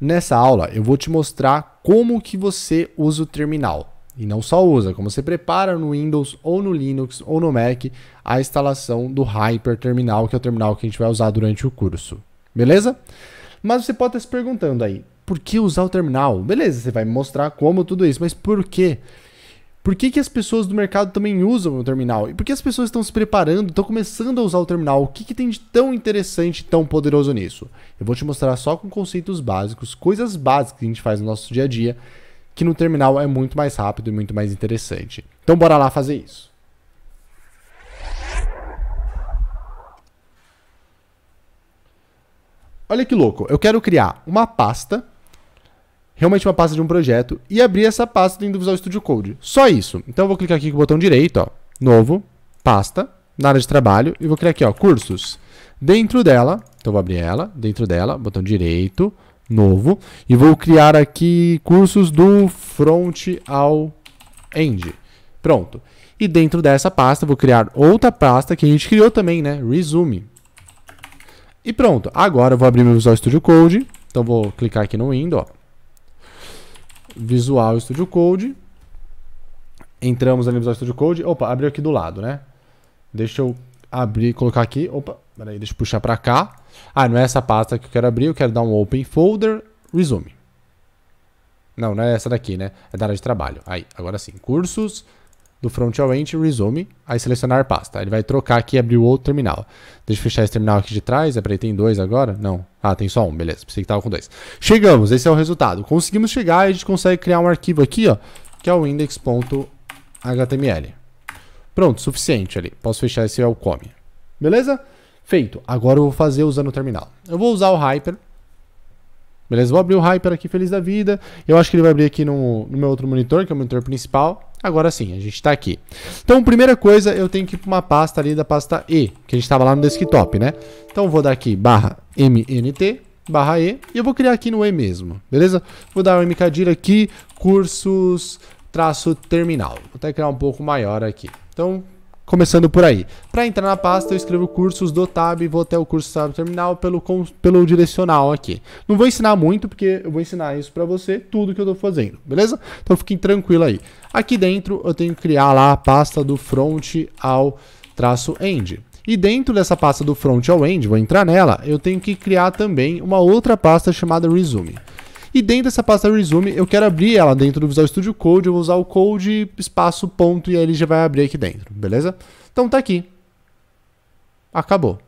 Nessa aula eu vou te mostrar como que você usa o terminal. E não só usa, como você prepara no Windows ou no Linux ou no Mac a instalação do Hyper Terminal, que é o terminal que a gente vai usar durante o curso. Beleza? Mas você pode estar se perguntando aí, por que usar o terminal? Beleza, você vai me mostrar como tudo isso, mas por quê? Por que, que as pessoas do mercado também usam o terminal? E por que as pessoas estão se preparando, estão começando a usar o terminal? O que, que tem de tão interessante, tão poderoso nisso? Eu vou te mostrar só com conceitos básicos, coisas básicas que a gente faz no nosso dia a dia, que no terminal é muito mais rápido e muito mais interessante. Então bora lá fazer isso. Olha que louco, eu quero criar uma pasta realmente uma pasta de um projeto e abrir essa pasta dentro do Visual Studio Code. Só isso. Então eu vou clicar aqui com o botão direito, ó, novo, pasta, na área de trabalho e vou criar aqui, ó, cursos. Dentro dela, então vou abrir ela, dentro dela, botão direito, novo, e vou criar aqui cursos do front ao end. Pronto. E dentro dessa pasta, vou criar outra pasta que a gente criou também, né? Resume. E pronto. Agora eu vou abrir meu Visual Studio Code. Então vou clicar aqui no Windows, ó. Visual Studio Code. Entramos ali no Visual Studio Code. Opa, abriu aqui do lado, né? Deixa eu abrir, colocar aqui. Opa, peraí, deixa eu puxar para cá. Ah, não é essa pasta que eu quero abrir. Eu quero dar um Open Folder Resume. Não, não é essa daqui, né? É da área de trabalho. Aí, agora sim. Cursos do Frontal End Resume, aí selecionar pasta. Ele vai trocar aqui e abrir o outro terminal. Deixa eu fechar esse terminal aqui de trás. É para ele tem dois agora? Não. Ah, tem só um, beleza. Pensei que tava com dois. Chegamos, esse é o resultado. Conseguimos chegar e a gente consegue criar um arquivo aqui, ó, que é o index.html. Pronto, suficiente ali. Posso fechar esse welcome. Beleza? Feito. Agora eu vou fazer usando o terminal. Eu vou usar o Hyper. Beleza? Vou abrir o Hyper aqui, feliz da vida. Eu acho que ele vai abrir aqui no, no meu outro monitor, que é o monitor principal. Agora sim, a gente está aqui. Então, primeira coisa, eu tenho que ir para uma pasta ali da pasta E, que a gente estava lá no desktop, né? Então, vou dar aqui barra MNT, barra E, e eu vou criar aqui no E mesmo, beleza? Vou dar o um mkdir aqui, cursos, traço terminal. Vou até criar um pouco maior aqui. Então, começando por aí. Para entrar na pasta, eu escrevo cursos do tab, vou até o curso tab terminal pelo, pelo direcional aqui. Não vou ensinar muito, porque eu vou ensinar isso para você, tudo que eu estou fazendo, beleza? Então fiquem tranquilo aí. Aqui dentro, eu tenho que criar lá a pasta do front ao traço end. E dentro dessa pasta do front ao end, vou entrar nela, eu tenho que criar também uma outra pasta chamada resume. E dentro dessa pasta resume, eu quero abrir ela dentro do Visual Studio Code, eu vou usar o code espaço ponto e aí ele já vai abrir aqui dentro, beleza? Então tá aqui. Acabou.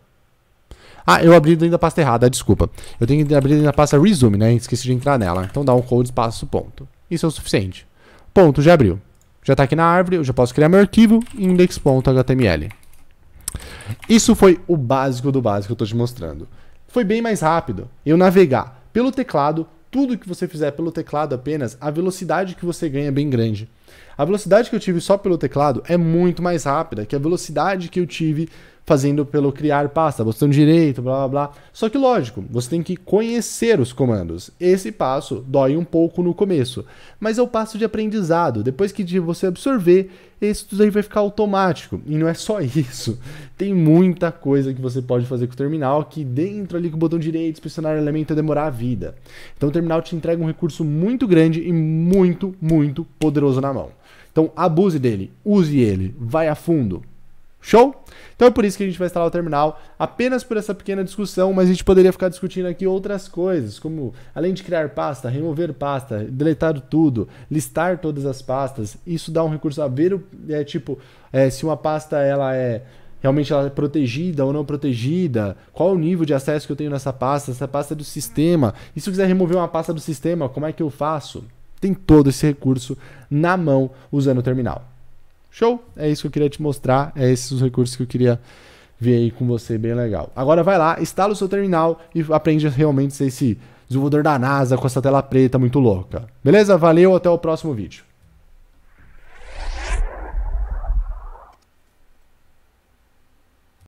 Ah, eu abri dentro da pasta errada, desculpa. Eu tenho que abrir dentro da pasta resume, né? Esqueci de entrar nela. Então dá um code espaço ponto. Isso é o suficiente. Ponto, já abriu. Já está aqui na árvore, eu já posso criar meu arquivo index.html. Isso foi o básico do básico que eu estou te mostrando. Foi bem mais rápido eu navegar pelo teclado tudo que você fizer pelo teclado apenas, a velocidade que você ganha é bem grande. A velocidade que eu tive só pelo teclado é muito mais rápida que a velocidade que eu tive fazendo pelo criar pasta, botão direito, blá blá blá. Só que lógico, você tem que conhecer os comandos. Esse passo dói um pouco no começo, mas é o passo de aprendizado. Depois que você absorver, isso tudo aí vai ficar automático. E não é só isso. Tem muita coisa que você pode fazer com o terminal que dentro ali com o botão direito, pressionar elemento é demorar a vida. Então o terminal te entrega um recurso muito grande e muito, muito poderoso na mão. Então abuse dele, use ele, vai a fundo, Show? Então é por isso que a gente vai instalar o terminal, apenas por essa pequena discussão, mas a gente poderia ficar discutindo aqui outras coisas, como além de criar pasta, remover pasta, deletar tudo, listar todas as pastas. Isso dá um recurso a ver, é tipo, é, se uma pasta ela é realmente ela é protegida ou não protegida, qual o nível de acesso que eu tenho nessa pasta, essa pasta é do sistema. E se eu quiser remover uma pasta do sistema, como é que eu faço? Tem todo esse recurso na mão usando o terminal. Show? É isso que eu queria te mostrar. É esses os recursos que eu queria ver aí com você, bem legal. Agora vai lá, instala o seu terminal e aprende realmente ser esse desenvolvedor da NASA com essa tela preta muito louca. Beleza? Valeu, até o próximo vídeo.